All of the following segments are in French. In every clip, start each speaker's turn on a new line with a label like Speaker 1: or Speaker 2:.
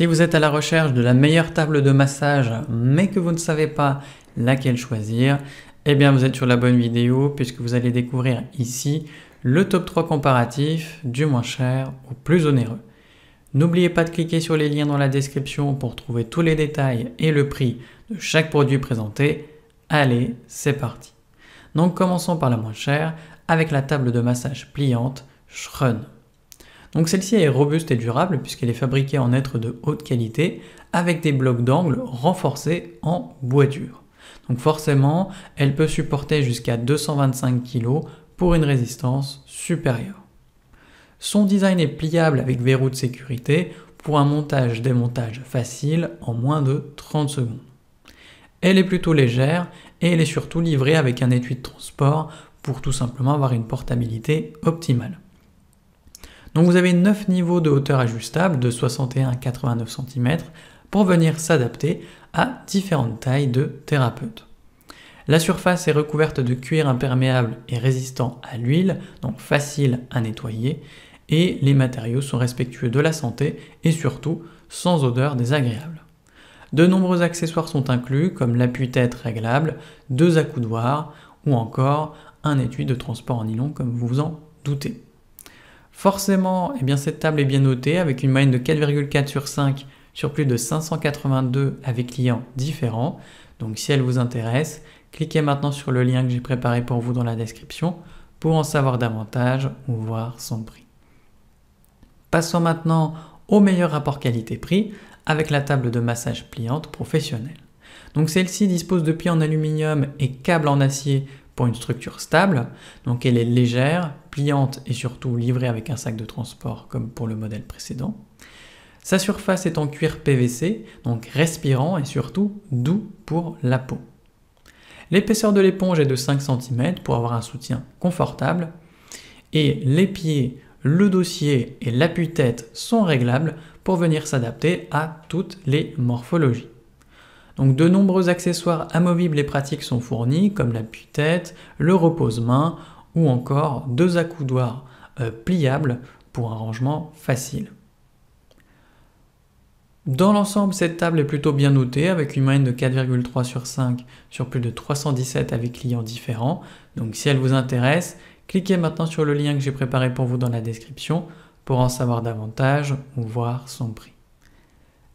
Speaker 1: Si vous êtes à la recherche de la meilleure table de massage mais que vous ne savez pas laquelle choisir, eh bien vous êtes sur la bonne vidéo puisque vous allez découvrir ici le top 3 comparatif du moins cher au plus onéreux. N'oubliez pas de cliquer sur les liens dans la description pour trouver tous les détails et le prix de chaque produit présenté. Allez, c'est parti. Donc commençons par la moins chère avec la table de massage pliante Schrön. Donc celle-ci est robuste et durable puisqu'elle est fabriquée en être de haute qualité avec des blocs d'angle renforcés en bois dur. Donc forcément, elle peut supporter jusqu'à 225 kg pour une résistance supérieure. Son design est pliable avec verrou de sécurité pour un montage-démontage facile en moins de 30 secondes. Elle est plutôt légère et elle est surtout livrée avec un étui de transport pour tout simplement avoir une portabilité optimale. Donc vous avez 9 niveaux de hauteur ajustable de 61 à 89 cm pour venir s'adapter à différentes tailles de thérapeutes. La surface est recouverte de cuir imperméable et résistant à l'huile, donc facile à nettoyer, et les matériaux sont respectueux de la santé et surtout sans odeur désagréable. De nombreux accessoires sont inclus, comme l'appui-tête réglable, deux accoudoirs ou encore un étui de transport en nylon, comme vous vous en doutez. Forcément, eh bien, cette table est bien notée avec une moyenne de 4,4 sur 5 sur plus de 582 avec clients différents. Donc si elle vous intéresse, cliquez maintenant sur le lien que j'ai préparé pour vous dans la description pour en savoir davantage ou voir son prix. Passons maintenant au meilleur rapport qualité-prix avec la table de massage pliante professionnelle. Donc celle-ci dispose de pieds en aluminium et câbles en acier pour une structure stable, donc elle est légère, pliante et surtout livrée avec un sac de transport comme pour le modèle précédent. Sa surface est en cuir PVC, donc respirant et surtout doux pour la peau. L'épaisseur de l'éponge est de 5 cm pour avoir un soutien confortable et les pieds, le dossier et l'appui-tête sont réglables pour venir s'adapter à toutes les morphologies. Donc de nombreux accessoires amovibles et pratiques sont fournis, comme la tête le repose-main ou encore deux accoudoirs euh, pliables pour un rangement facile. Dans l'ensemble, cette table est plutôt bien notée avec une moyenne de 4,3 sur 5 sur plus de 317 avec clients différents. Donc si elle vous intéresse, cliquez maintenant sur le lien que j'ai préparé pour vous dans la description pour en savoir davantage ou voir son prix.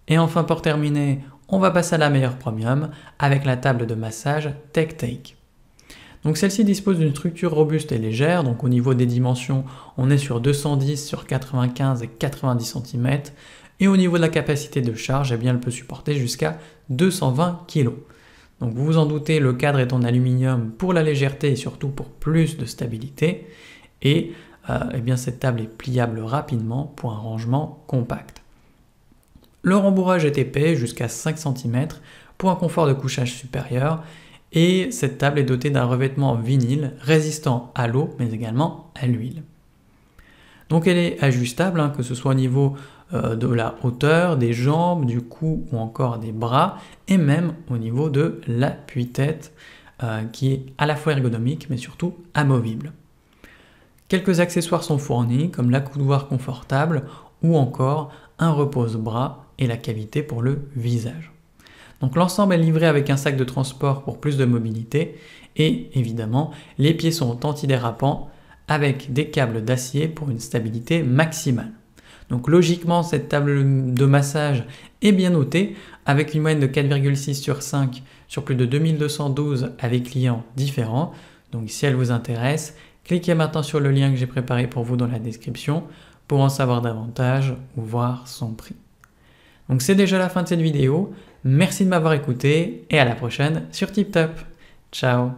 Speaker 1: Et enfin pour terminer, on va passer à la meilleure premium avec la table de massage Tech Take. Donc celle-ci dispose d'une structure robuste et légère, donc au niveau des dimensions, on est sur 210 sur 95 et 90 cm, et au niveau de la capacité de charge, eh bien, elle peut supporter jusqu'à 220 kg. Donc vous vous en doutez, le cadre est en aluminium pour la légèreté et surtout pour plus de stabilité, et euh, eh bien, cette table est pliable rapidement pour un rangement compact. Le rembourrage est épais, jusqu'à 5 cm, pour un confort de couchage supérieur, et cette table est dotée d'un revêtement vinyle résistant à l'eau, mais également à l'huile. Donc elle est ajustable, hein, que ce soit au niveau euh, de la hauteur, des jambes, du cou ou encore des bras, et même au niveau de l'appui-tête, euh, qui est à la fois ergonomique, mais surtout amovible. Quelques accessoires sont fournis, comme l'accoudoir confortable ou encore un repose-bras et la cavité pour le visage. Donc l'ensemble est livré avec un sac de transport pour plus de mobilité et évidemment les pieds sont antidérapants avec des câbles d'acier pour une stabilité maximale. Donc logiquement cette table de massage est bien notée avec une moyenne de 4,6 sur 5 sur plus de 2212 avec clients différents. Donc si elle vous intéresse, cliquez maintenant sur le lien que j'ai préparé pour vous dans la description pour en savoir davantage ou voir son prix. Donc c'est déjà la fin de cette vidéo, merci de m'avoir écouté et à la prochaine sur TipTop. Ciao